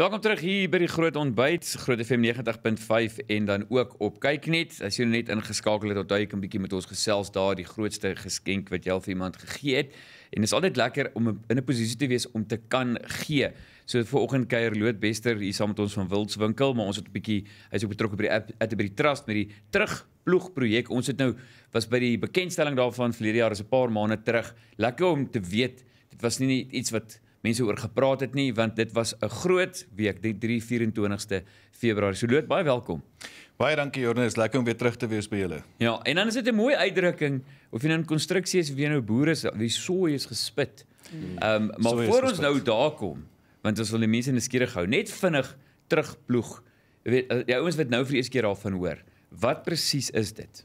Welkom terug hier by die Groot Ontbyt, Groot FM 90.5 en dan ook op Kyknet. As jy nou net ingeskakel het, onthou ek 'n bietjie met ons gesels daar die grootste geskenk wat jy al vir iemand gegee het en is altyd lekker om in 'n posisie te wees om te kan gee. So viroggend kuier Loodbester hier saam met ons van Wildswinkel, maar ons het 'n bietjie hy's ook betrokke by die at by die trust met die terug ploeg projek. Ons het nou was by die bekendstelling daarvan vir hierdie jaar is 'n paar maande terug. Lekker om te weet dit was nie, nie iets wat mense oor gepraat het nie want dit was 'n groot week die 324ste Februarie. So lood baie welkom. Baie dankie Jorne, is lekker om weer terug te wees by julle. Ja, en dan is dit 'n mooi uitdrukking of jy nou in konstruksie is of jy nou boere is, wie sooi is gespit. Hmm. Ehm um, maar voor ons nou daar kom, want ons wil die mense nou skieur hou, net vinnig terugploeg. Jy weet, eh, die ouens wat nou vir die eerste keer daarvan hoor, wat presies is dit?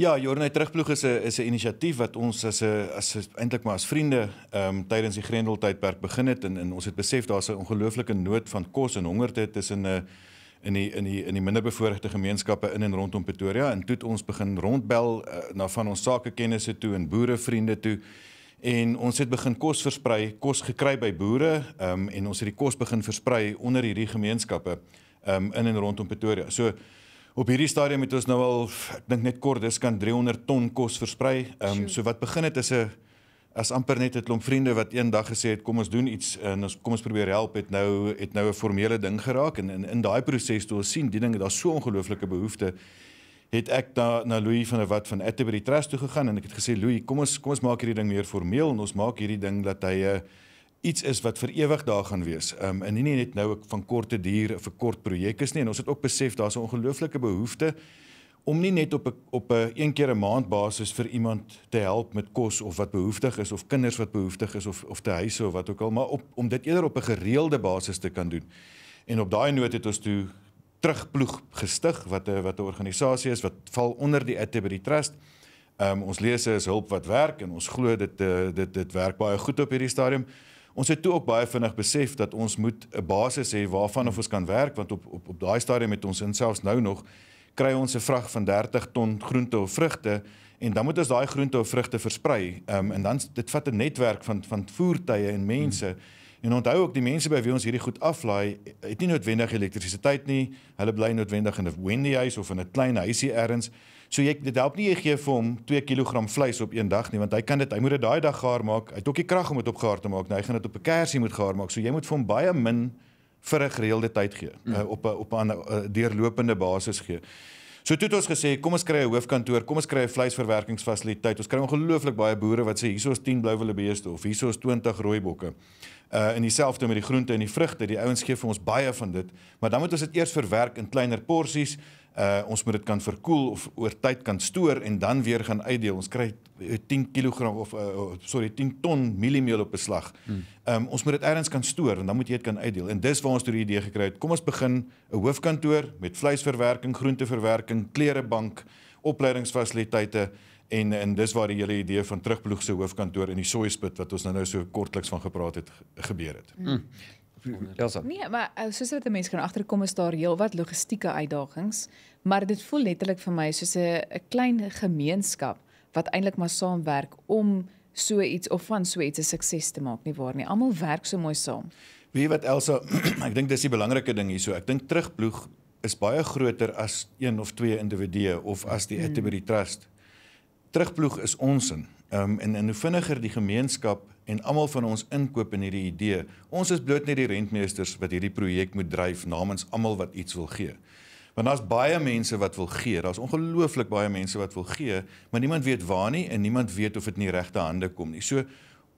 Ja, Jornay terugploeg is 'n is 'n inisiatief wat ons as 'n as eintlik maar as vriende ehm um, tydens die Grendel tydperk begin het en en ons het besef daar's 'n ongelooflike nood van kos en hongerte tussen 'n eh, in die in die in die minderbevoorregte gemeenskappe in en rondom Pretoria en toe het ons begin rondbel uh, na van ons sakekennisse toe en boerevriende toe en ons het begin kos versprei, kos gekry by boere, ehm um, en ons het die kos begin versprei onder hierdie gemeenskappe ehm um, in en rondom Pretoria. So Op hierdie stadium het ons nou al ek dink net kort dis kan 300 ton kos versprei. Ehm um, so wat begin dit is 'n as amper net 'n klomp vriende wat eendag gesê het kom ons doen iets en ons kom ons probeer help het nou het nou 'n formele ding geraak en in in daai proses toe ons sien die ding daar's so ongelooflike behoefte het ek na na Louis van der Walt van Atterbury Trust toe gegaan en ek het gesê Louis kom ons kom ons maak hierdie ding meer formeel en ons maak hierdie ding dat hy 'n uh, eh, iets is wat vir ewig daar gaan wees. Ehm um, en nie net nou ek van korte duur vir kort projek is nie en ons het ook besef daar's 'n ongelooflike behoefte om nie net op 'n op 'n een, een keer 'n maand basis vir iemand te help met kos of wat behoeftig is of kinders wat behoeftig is of of te huise of wat ook al, maar op om dit eerder op 'n gereelde basis te kan doen. En op daai noot het ons toe terugploeg gestig wat 'n wat 'n organisasie is wat val onder die Atterbury Trust. Ehm um, ons lees is hulp wat werk en ons glo dit eh, dit dit werk baie goed op hierdie stadium. Ons het toe ook baie vinnig besef dat ons moet 'n basis hê waarvan of ons kan werk want op op op daai stadium het ons inselfs nou nog kry ons 'n vrag van 30 ton groente of vrugte en dan moet ons daai groente of vrugte versprei. Ehm um, en dan dit vat 'n netwerk van van voertuie en mense. Hmm. En onthou ook die mense by wie ons hierdie goed aflaai, het nie noodwendig elektrisiteit nie. Hulle bly noodwendig in 'n Wendy huis of in 'n klein huisie elders. So jy dit help nie jy gee vir hom 2 kg vleis op een dag nie, want hy kan dit hy moet dit daai dag gaar maak. Hy het ook die krag om dit op gaar te maak. Nou hy gaan dit op 'n kersie moet gaar maak. So jy moet vir hom baie min vir 'n gereelde tyd gee, mm. uh, op 'n op 'n uh, deurlopende basis gee. So toe het ons gesê, kom ons kry 'n hoofkantoor, kom ons kry 'n vleisverwerkingsfasiliteit. Ons kry ongelooflik baie boere wat sê hieso is 10 blouwille beeste of hieso is 20 rooi bokke. Uh in dieselfde met die groente en die vrugte, die ouens gee vir ons baie van dit, maar dan moet ons dit eers verwerk in kleiner porsies uh ons moet dit kan verkoel of oor tyd kan stoor en dan weer gaan uitdeel. Ons kry 10 eh, kg of uh, sorry 10 ton mieliemeel op beslag. Ehm um, ons moet dit elders kan stoor en dan moet jy dit kan uitdeel. En dis waar ons toe die idee gekry het. Kom ons begin 'n hoofkantoor met vleisverwerking, groenteverwerking, klerebank, opleidingsfasiliteite en en dis waar die hele idee van terugploeg se hoofkantoor in die Sooispit wat ons nou nou so kortliks van gepraat het gebeur het. Hmm. Elsa. Ja, nee, maar eh, soos wat die mense kan agterkom is daar heelwat logistieke uitdagings, maar dit voel letterlik vir my soos 'n klein gemeenskap wat eintlik maar saamwerk om so iets of van so iets 'n sukses te maak, nie waar nie? Almal werk so mooi saam. Wie wat Elsa, ek dink dis die belangrike ding hierso. Ek dink terugploeg is baie groter as een of twee individue of as die Atterbury hmm. Trust. Terugploeg is ons in. Hmm. Ehm um, en en hoe vinniger die gemeenskap en almal van ons inkoop in hierdie idee. Ons is bloot net die rentmeesters wat hierdie projek moet dryf namens almal wat iets wil gee. Want daar's baie mense wat wil gee. Daar's ongelooflik baie mense wat wil gee, maar niemand weet waar nie en niemand weet of dit in die regte hande kom nie. So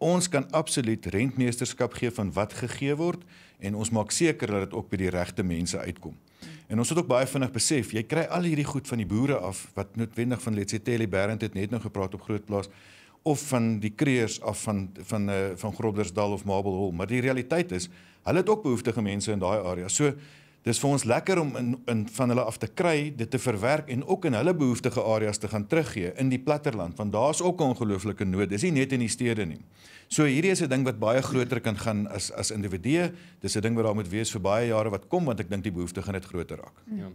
ons kan absoluut rentmeesterskap gee van wat gegee word en ons maak seker dat dit ook by die regte mense uitkom. En ons het ook baie vinnig besef, jy kry al hierdie goed van die boere af wat noodwendig van Letsetheli Berend het net nou gepraat op groot plaas of van die kreërs af van van eh, van, van Groddersdal of Mabelhol, maar die realiteit is hulle het ook behoeftige mense in daai area. So Dis vir ons lekker om in, in van hulle af te kry, dit te verwerk en ook in hulle behoeftige areas te gaan teruggee in die platterland, want daar's ook 'n ongelooflike nood. Dis nie net in die stede nie. So hierdie is 'n ding wat baie groter kan gaan as as individue. Dis 'n ding wat daar moet wees vir baie jare wat kom want ek dink die behoefte gaan net groter raak. Ja.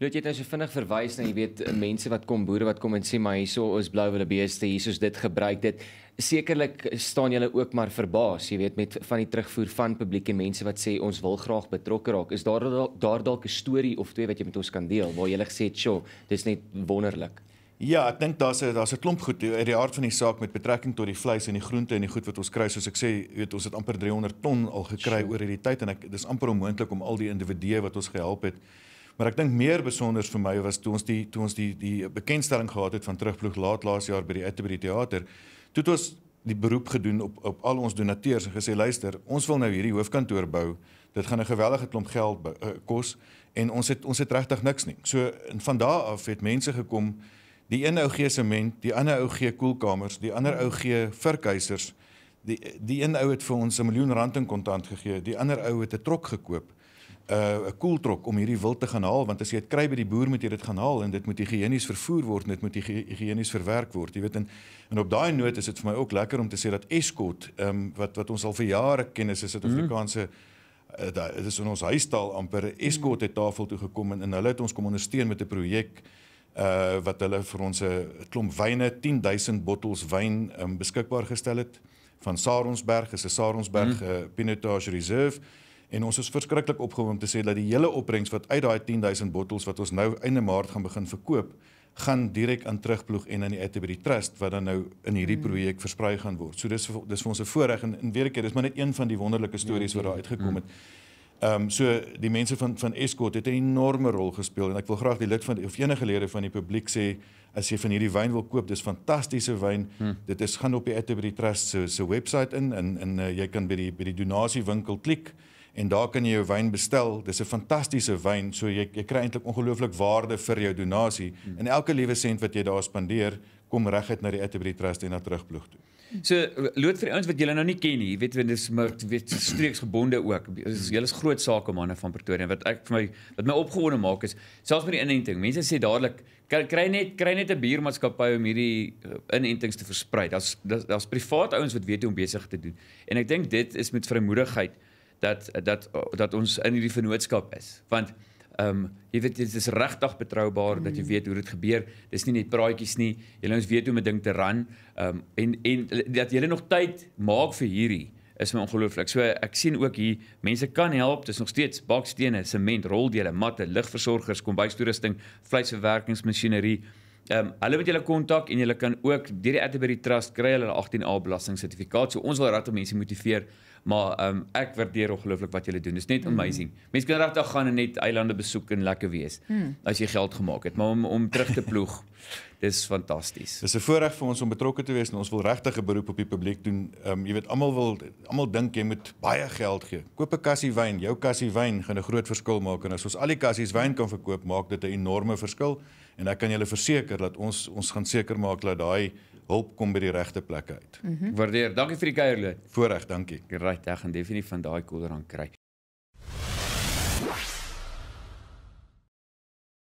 Nou jy het nou so vinnig verwys na jy weet mense wat kom boere wat kom en sê maar hierso is blou wilde beeste, hierso's dit gebruik dit sekerlik staan julle ook maar verbaas, jy weet, met van die terugvoer van publiek en mense wat sê ons wil graag betrokke raak. Is daar daar dalk 'n storie of twee wat jy met ons kan deel waar jy gelees het, "Sjoe, dis net wonderlik." Ja, ek dink daar's 'n daar's 'n klomp goed uit die aard van die saak met betrekking tot die vleis en die groente en die goed wat ons kry. Soos ek sê, weet ons het amper 300 ton al gekry sure. oor hierdie tyd en ek dis amper onmoontlik om al die individue wat ons gehelp het. Maar ek dink meer besonder vir my was toe ons die toe ons die die bekendstelling gehad het van terugploeg laat laas jaar by die Itte by die teater toe het ons die beroep gedoen op op al ons donateurs en gesê luister, ons wil nou hierdie hoofkantoor bou. Dit gaan 'n geweldige klomp geld uh, kos en ons het ons het regtig niks nie. So van daardie af het mense gekom. Die een ou gee sement, die ander ou gee koelkamers, die ander ou gee verkuisers. Die die een ou het vir ons 'n miljoen rand in kontant gegee, die ander ou het 'n trok gekoop. Eh, 'n uh, koeltrok om hierdie wild te gaan haal want as jy dit kry by die boer moet jy dit gaan haal en dit moet higienies vervoer word en dit moet higienies verwerk word. Jy weet en en op daai noot is dit vir my ook lekker om te sê dat Escort ehm um, wat wat ons al vir jare ken is is mhm. eh, dit Afrikaanse dit uh, is in ons huistaal amper Escort het tafel toe gekom en, en hulle het ons kom ondersteun met 'n projek uh wat hulle vir ons 'n klomp wyne 10000 bottels wyn um, beskikbaar gestel het van Saronsberg is 'n Saronsberg mm. uh, Pinotage Reserve en ons is verskriklik opgewonde om te sê dat die hele opbrengs wat uit daai 10000 bottels wat ons nou einde Maart gaan begin verkoop, gaan direk aan terugploeg en aan die Atterbury Trust wat dan nou in hierdie hmm. projek versprei gaan word. So dis dis vir ons 'n voorreg en, en weer 'n keer dis maar net een van die wonderlike stories wat daar ja, ja. uitgekom het. Hmm. Ehm um, so die mense van van Escort het 'n enorme rol gespeel en ek wil graag die lid van of enige lede van die publiek sê as jy van hierdie wyn wil koop, dis fantastiese wyn. Hmm. Dit is gaan op die Atterbury Trust se so, se so website in en en uh, jy kan by die by die donasiewinkel klik en daar kan jy jou wyn bestel. Dis 'n fantastiese wyn, so jy jy kry eintlik ongelooflik waarde vir jou donasie hmm. en elke liewe sent wat jy daar spandeer, kom reguit na die Atterbury Trust en na terugploeg toe. So lood vir die ouens wat julle nou nie ken nie, weet jy, dis maar weet streeks gebonde ook. Julle is groot sakemanne van Pretoria wat ek vir my wat my opgewonde maak is, selfs met die inenting. Mense sê dadelik kry net kry net 'n biermaatskappy om hierdie uh, inentings te versprei. Daar's daar's privaat ouens wat weet hoe om besig te doen. En ek dink dit is met vrymoedigheid dat dat dat ons in hierdie vennootskap is want ehm um, jy weet dit is regtig betroubaar mm. dat jy mm. weet hoe dit gebeur dis nie net praatjies nie julle ons weet hoe om 'n ding te ran ehm um, en en dat julle nog tyd maak vir hierdie is my ongelooflik. So ek sien ook hier mense kan help. Dis nog steeds bakstene, sement, roldele, matte, ligversorgers, kombuistoerusting, vleisverwerkingsmasjinerie. Ehm um, hulle moet julle kontak en julle kan ook deur die Adderbury Trust kry hulle 'n 18A belastingsertifikaat. So ons wil regtig mense motiveer Maar um, ek waardeer ongelooflik wat julle doen. Dit is net mm. amazing. Mm. Mense kan regtig gaan en net eilande besoek en lekker wees mm. as jy geld gemaak het. Maar om om terug te ploeg, dis fantasties. Dis 'n voorreg vir ons om betrokke te wees en ons wil regtig 'n beroep op die publiek doen. Ehm um, jy weet almal wil almal dink jy moet baie geld gee. Koop 'n kassie wyn, jou kassie wyn gaan 'n groot verskil maak en as ons al die kassies wyn kan verkoop, maak dit 'n enorme verskil en ek kan julle verseker dat ons ons gaan seker maak dat daai hulp kom by die regte plek uit. Mm -hmm. Waardeer. Dankie vir die kuierlot. Voorreg, dankie. Reg, ek gaan definitief van daai koeler aan kry.